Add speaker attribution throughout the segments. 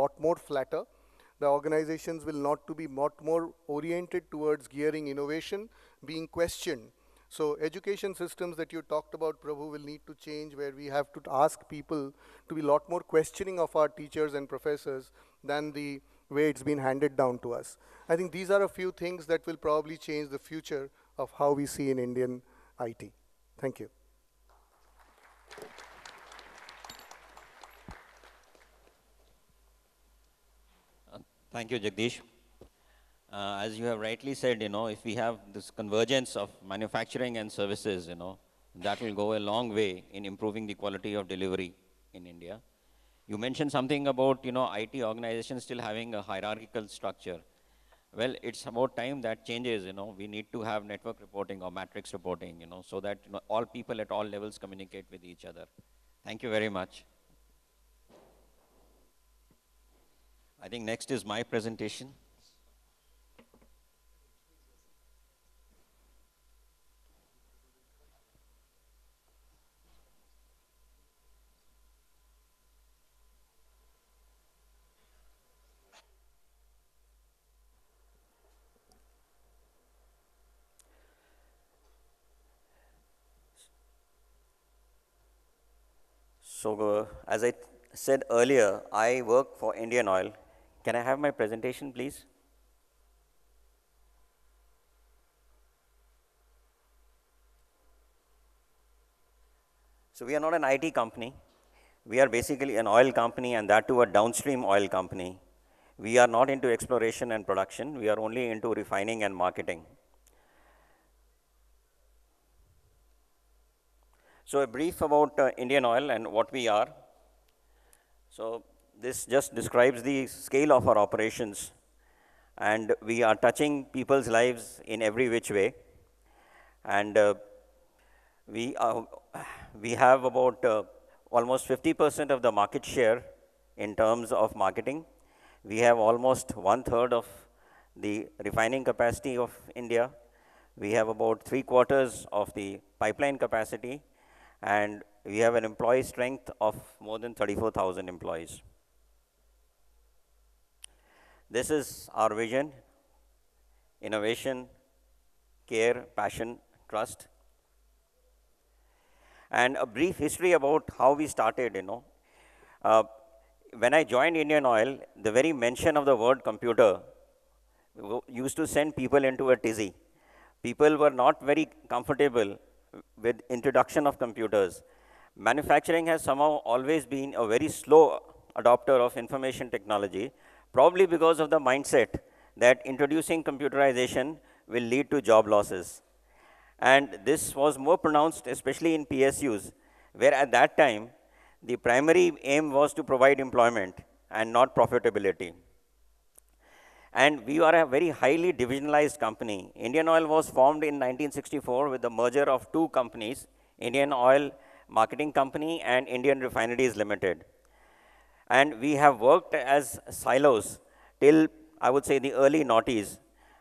Speaker 1: lot more flatter. The organizations will not to be lot more oriented towards gearing innovation being questioned. So education systems that you talked about, Prabhu, will need to change where we have to ask people to be a lot more questioning of our teachers and professors than the way it's been handed down to us. I think these are a few things that will probably change the future of how we see in Indian IT. Thank you.
Speaker 2: Thank you, Jagdish. Uh, as you have rightly said, you know, if we have this convergence of manufacturing and services, you know, that will go a long way in improving the quality of delivery in India. You mentioned something about, you know, IT organizations still having a hierarchical structure. Well, it's about time that changes, you know. We need to have network reporting or matrix reporting, you know, so that you know, all people at all levels communicate with each other. Thank you very much. I think next is my presentation. So, uh, as I said earlier, I work for Indian Oil can I have my presentation, please? So we are not an IT company. We are basically an oil company and that to a downstream oil company. We are not into exploration and production. We are only into refining and marketing. So a brief about uh, Indian Oil and what we are. So this just describes the scale of our operations and we are touching people's lives in every which way. And uh, we, are, uh, we have about uh, almost 50% of the market share in terms of marketing. We have almost one third of the refining capacity of India. We have about three quarters of the pipeline capacity and we have an employee strength of more than 34,000 employees. This is our vision, innovation, care, passion, trust. And a brief history about how we started, you know. Uh, when I joined Indian Oil, the very mention of the word computer used to send people into a tizzy. People were not very comfortable with introduction of computers. Manufacturing has somehow always been a very slow adopter of information technology, probably because of the mindset that introducing computerization will lead to job losses. And this was more pronounced, especially in PSUs, where at that time, the primary aim was to provide employment and not profitability. And we are a very highly divisionalized company. Indian Oil was formed in 1964 with the merger of two companies, Indian Oil Marketing Company and Indian Refineries Limited. And we have worked as silos till, I would say, the early noughties.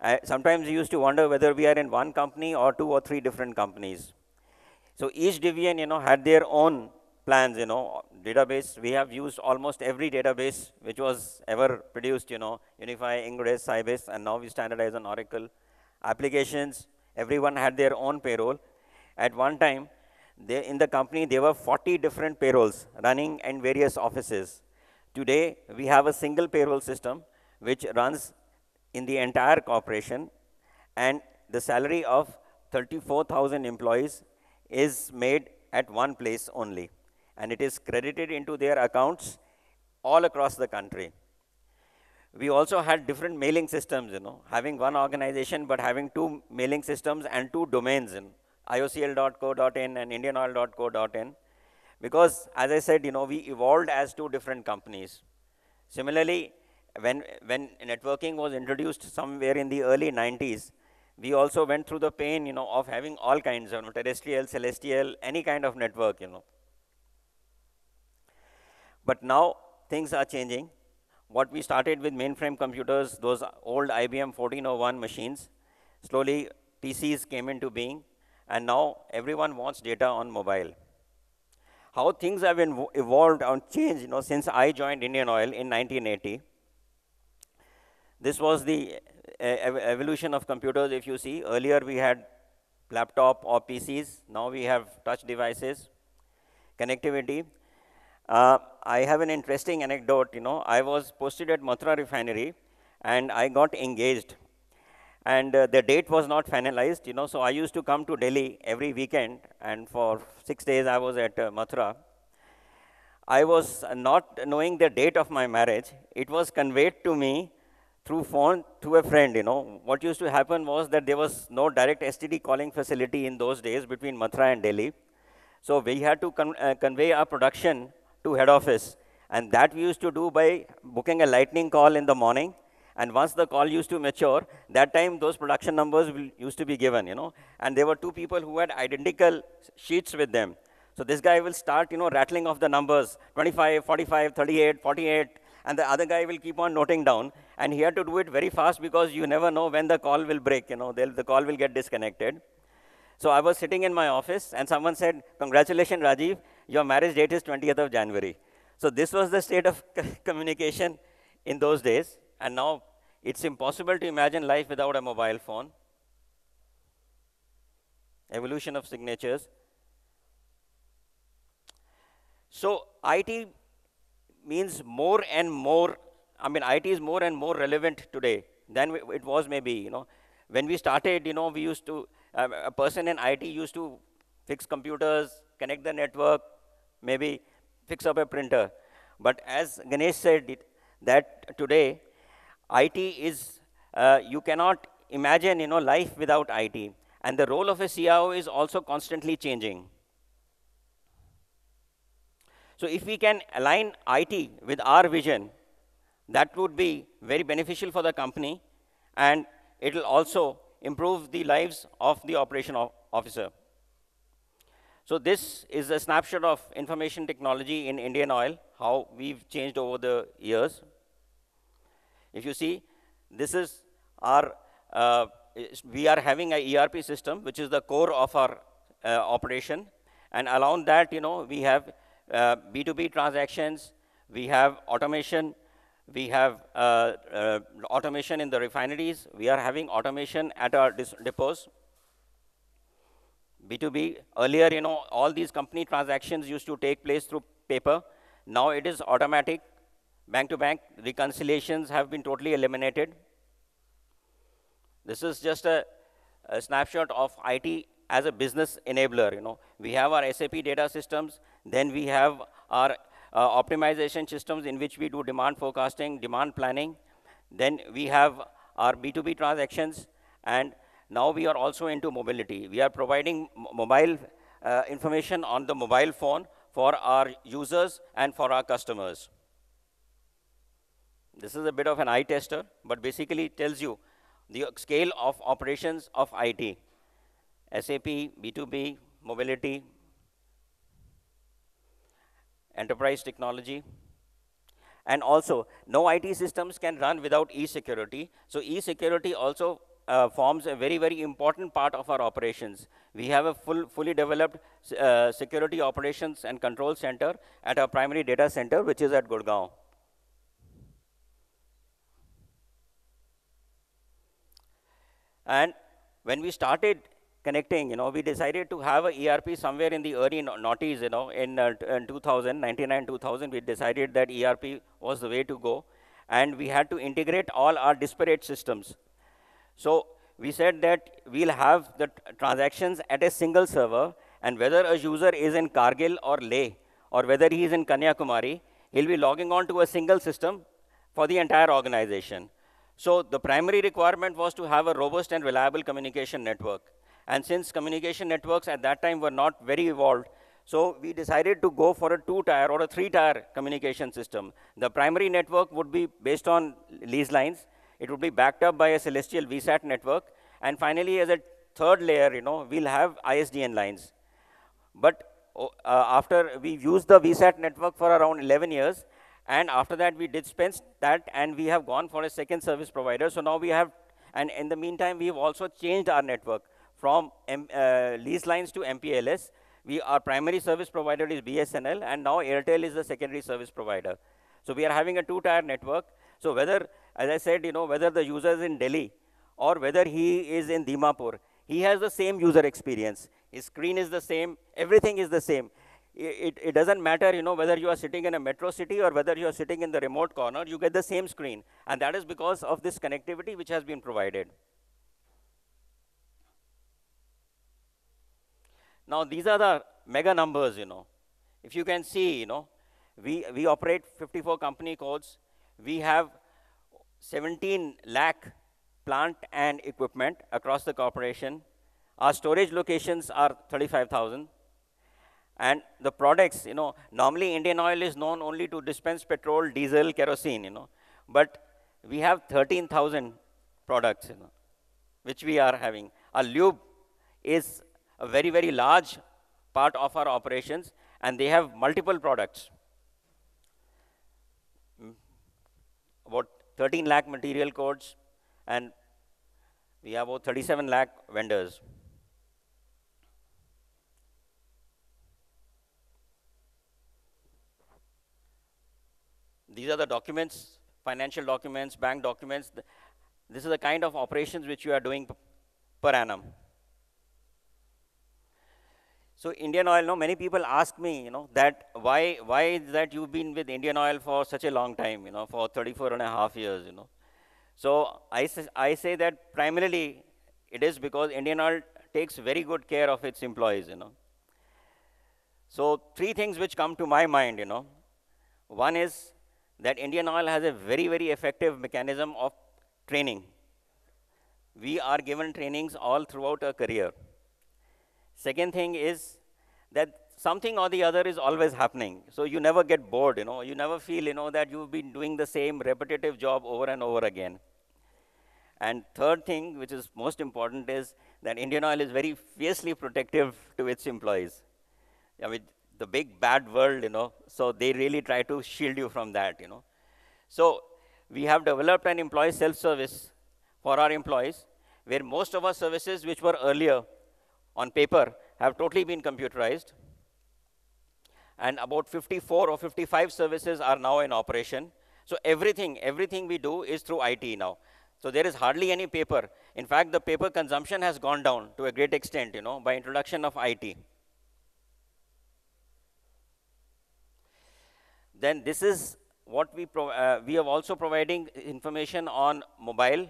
Speaker 2: Uh, sometimes we used to wonder whether we are in one company or two or three different companies. So each division, you know, had their own plans, you know, database. We have used almost every database which was ever produced, you know, Unify, Ingress, Sybase, and now we standardize on Oracle. Applications, everyone had their own payroll. At one time, they, in the company, there were 40 different payrolls running in various offices. Today, we have a single payroll system which runs in the entire corporation, and the salary of 34,000 employees is made at one place only, and it is credited into their accounts all across the country. We also had different mailing systems, you know, having one organization but having two mailing systems and two domains, in iocl.co.in and indianoil.co.in. Because as I said, you know, we evolved as two different companies. Similarly, when, when networking was introduced somewhere in the early 90s, we also went through the pain, you know, of having all kinds of you know, terrestrial, celestial, any kind of network, you know. But now things are changing. What we started with mainframe computers, those old IBM 1401 machines, slowly PCs came into being, and now everyone wants data on mobile how things have been evolved and changed, you know, since I joined Indian Oil in 1980. This was the uh, evolution of computers, if you see. Earlier we had laptop or PCs. Now we have touch devices, connectivity. Uh, I have an interesting anecdote, you know. I was posted at Mathura refinery, and I got engaged and uh, the date was not finalized, you know, so I used to come to Delhi every weekend, and for six days I was at uh, Mathura. I was not knowing the date of my marriage. It was conveyed to me through phone to a friend, you know. What used to happen was that there was no direct STD calling facility in those days between Mathura and Delhi. So we had to con uh, convey our production to head office, and that we used to do by booking a lightning call in the morning, and once the call used to mature, that time those production numbers will, used to be given, you know. And there were two people who had identical sheets with them. So this guy will start, you know, rattling off the numbers, 25, 45, 38, 48, and the other guy will keep on noting down. And he had to do it very fast because you never know when the call will break, you know, the call will get disconnected. So I was sitting in my office and someone said, congratulations, Rajiv, your marriage date is 20th of January. So this was the state of communication in those days. And now it's impossible to imagine life without a mobile phone. Evolution of signatures. So IT means more and more, I mean, IT is more and more relevant today than it was maybe, you know. When we started, you know, we used to, a person in IT used to fix computers, connect the network, maybe fix up a printer. But as Ganesh said, it, that today, IT is, uh, you cannot imagine, you know, life without IT. And the role of a CIO is also constantly changing. So if we can align IT with our vision, that would be very beneficial for the company, and it will also improve the lives of the operation officer. So this is a snapshot of information technology in Indian Oil, how we've changed over the years. If you see, this is our, uh, we are having a ERP system, which is the core of our uh, operation. And along that, you know, we have uh, B2B transactions, we have automation, we have uh, uh, automation in the refineries, we are having automation at our depots. B2B, earlier, you know, all these company transactions used to take place through paper. Now it is automatic Bank to bank reconciliations have been totally eliminated. This is just a, a snapshot of IT as a business enabler, you know. We have our SAP data systems, then we have our uh, optimization systems in which we do demand forecasting, demand planning. Then we have our B2B transactions, and now we are also into mobility. We are providing mobile uh, information on the mobile phone for our users and for our customers. This is a bit of an eye tester, but basically it tells you the scale of operations of IT. SAP, B2B, mobility, enterprise technology. And also, no IT systems can run without e-security. So e-security also uh, forms a very, very important part of our operations. We have a full, fully developed uh, security operations and control center at our primary data center, which is at Gurgaon. And when we started connecting, you know, we decided to have an ERP somewhere in the early noughties, you know, in, uh, in 2000, 99, 2000, we decided that ERP was the way to go. And we had to integrate all our disparate systems. So we said that we'll have the transactions at a single server, and whether a user is in Kargil or Leh, or whether he is in Kanyakumari, he'll be logging on to a single system for the entire organization. So the primary requirement was to have a robust and reliable communication network. And since communication networks at that time were not very evolved, so we decided to go for a two-tier or a three-tier communication system. The primary network would be based on lease lines. It would be backed up by a celestial VSAT network. And finally, as a third layer, you know, we'll have ISDN lines. But oh, uh, after we used the VSAT network for around 11 years, and after that, we did spend that, and we have gone for a second service provider. So now we have, and in the meantime, we've also changed our network from M, uh, lease lines to MPLS. We, our primary service provider is BSNL, and now Airtel is the secondary service provider. So we are having a two-tier network. So whether, as I said, you know, whether the user is in Delhi or whether he is in Dimapur, he has the same user experience. His screen is the same, everything is the same it, it doesn't matter, you know, whether you are sitting in a metro city or whether you are sitting in the remote corner, you get the same screen. And that is because of this connectivity which has been provided. Now, these are the mega numbers, you know. If you can see, you know, we, we operate 54 company codes. We have 17 lakh plant and equipment across the corporation. Our storage locations are 35,000 and the products, you know, normally Indian Oil is known only to dispense petrol, diesel, kerosene, you know, but we have 13,000 products, you know, which we are having. Our lube is a very, very large part of our operations, and they have multiple products. Hmm. About 13 lakh material codes, and we have about 37 lakh vendors. These are the documents, financial documents, bank documents. This is the kind of operations which you are doing per annum. So Indian Oil, no, many people ask me, you know, that why, why is that you've been with Indian Oil for such a long time, you know, for 34 and a half years, you know. So I, say, I say that primarily it is because Indian Oil takes very good care of its employees, you know. So three things which come to my mind, you know. One is that Indian Oil has a very, very effective mechanism of training. We are given trainings all throughout our career. Second thing is that something or the other is always happening. So you never get bored, you know. You never feel, you know, that you've been doing the same repetitive job over and over again. And third thing, which is most important, is that Indian Oil is very fiercely protective to its employees. I mean, the big bad world, you know. So they really try to shield you from that, you know. So we have developed an employee self-service for our employees, where most of our services which were earlier on paper have totally been computerized. And about 54 or 55 services are now in operation. So everything, everything we do is through IT now. So there is hardly any paper. In fact, the paper consumption has gone down to a great extent, you know, by introduction of IT. Then this is what we, uh, we are also providing information on mobile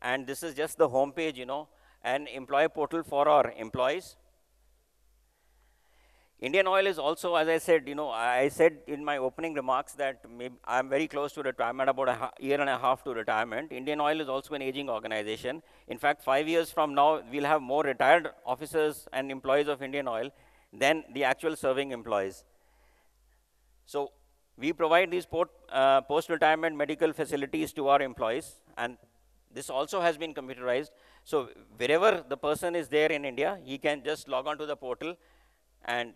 Speaker 2: and this is just the home page, you know, an employee portal for our employees. Indian Oil is also, as I said, you know, I said in my opening remarks that I'm very close to retirement, about a year and a half to retirement. Indian Oil is also an aging organization. In fact, five years from now, we'll have more retired officers and employees of Indian Oil than the actual serving employees. So we provide these uh, post-retirement medical facilities to our employees, and this also has been computerized. So wherever the person is there in India, he can just log on to the portal and,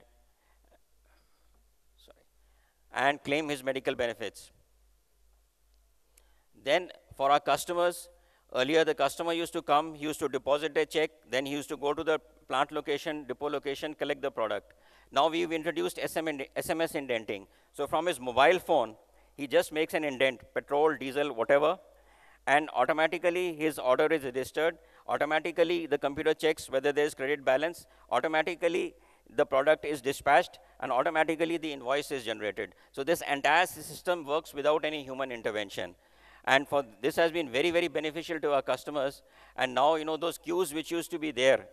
Speaker 2: sorry, and claim his medical benefits. Then for our customers, earlier the customer used to come, he used to deposit a check, then he used to go to the plant location, depot location, collect the product. Now we've introduced SMS indenting. So from his mobile phone, he just makes an indent, petrol, diesel, whatever, and automatically his order is registered. Automatically the computer checks whether there's credit balance. Automatically the product is dispatched and automatically the invoice is generated. So this entire system works without any human intervention. And for this has been very, very beneficial to our customers. And now, you know, those queues which used to be there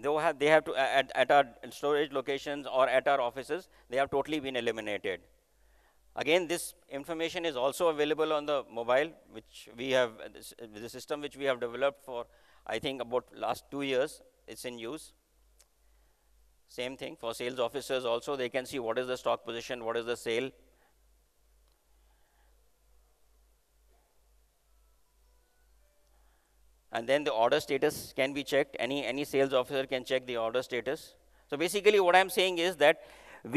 Speaker 2: they have, they have to, at, at our storage locations or at our offices, they have totally been eliminated. Again, this information is also available on the mobile, which we have, the system which we have developed for, I think, about last two years, it's in use. Same thing for sales officers also, they can see what is the stock position, what is the sale, and then the order status can be checked. Any, any sales officer can check the order status. So basically what I'm saying is that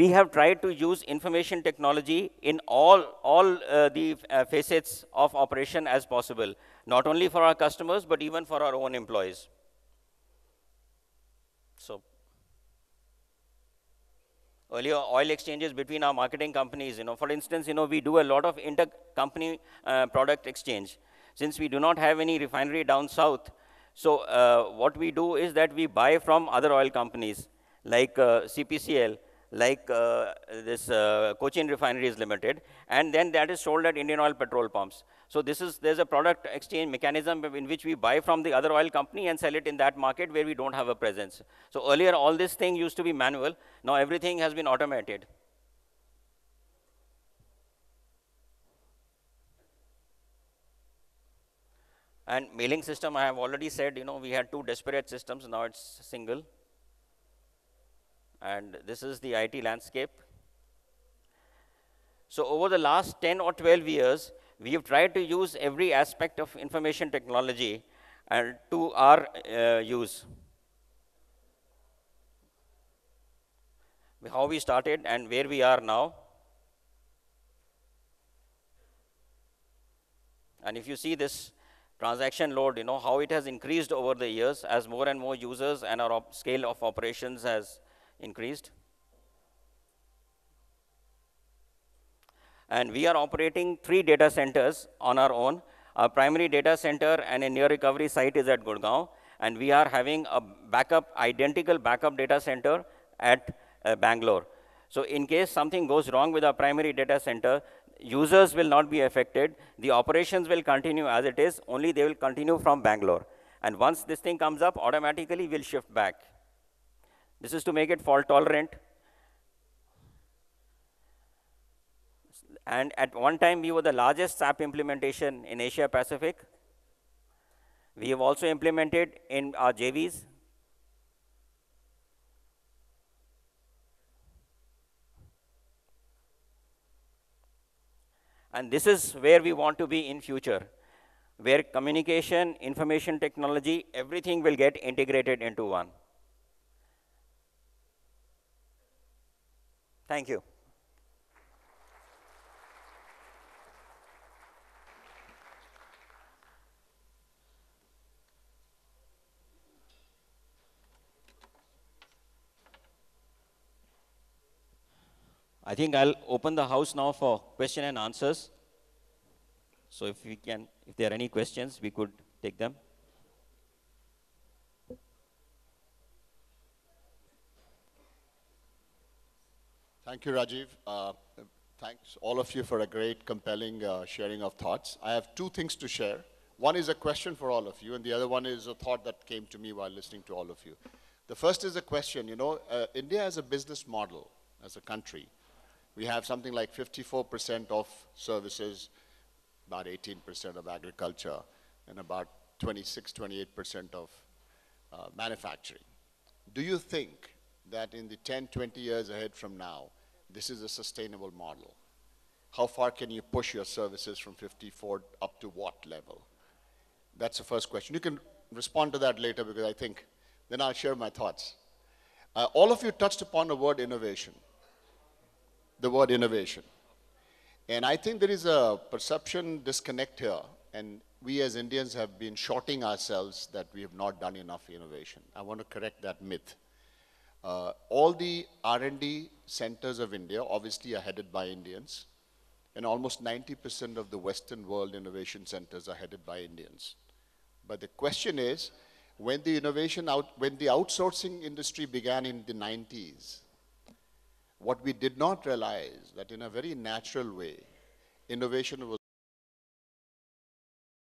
Speaker 2: we have tried to use information technology in all, all uh, the uh, facets of operation as possible, not only for our customers, but even for our own employees. So earlier oil exchanges between our marketing companies, you know, for instance, you know, we do a lot of inter-company uh, product exchange. Since we do not have any refinery down south, so uh, what we do is that we buy from other oil companies like uh, CPCL, like uh, this uh, Cochin Refinery is Limited, and then that is sold at Indian Oil petrol pumps. So this is there's a product exchange mechanism in which we buy from the other oil company and sell it in that market where we don't have a presence. So earlier all this thing used to be manual. Now everything has been automated. And mailing system, I have already said, you know, we had two disparate systems, now it's single. And this is the IT landscape. So over the last 10 or 12 years, we have tried to use every aspect of information technology and uh, to our uh, use. How we started and where we are now. And if you see this transaction load, you know, how it has increased over the years as more and more users and our scale of operations has increased. And we are operating three data centers on our own. Our primary data center and a near recovery site is at Gurgaon, and we are having a backup, identical backup data center at uh, Bangalore. So in case something goes wrong with our primary data center, users will not be affected. The operations will continue as it is, only they will continue from Bangalore. And once this thing comes up, automatically we'll shift back. This is to make it fault tolerant. And at one time, we were the largest SAP implementation in Asia Pacific. We have also implemented in our JVs. And this is where we want to be in future, where communication, information technology, everything will get integrated into one. Thank you. I think I'll open the house now for question and answers. So if we can, if there are any questions, we could take them.
Speaker 1: Thank you, Rajiv. Uh, thanks all of you for a great, compelling uh, sharing of thoughts. I have two things to share. One is a question for all of you, and the other one is a thought that came to me while listening to all of you. The first is a question. You know, uh, India has a business model, as a country, we have something like 54% of services, about 18% of agriculture, and about 26, 28% of uh, manufacturing. Do you think that in the 10, 20 years ahead from now, this is a sustainable model? How far can you push your services from 54 up to what level? That's the first question. You can respond to that later because I think then I'll share my thoughts. Uh, all of you touched upon the word innovation the word innovation. And I think there is a perception disconnect here, and we as Indians have been shorting ourselves that we have not done enough innovation. I want to correct that myth. Uh, all the R&D centers of India obviously are headed by Indians, and almost 90% of the Western world innovation centers are headed by Indians. But the question is, when the innovation out, when the outsourcing industry began in the 90s, what we did not realize that in a very natural way, innovation was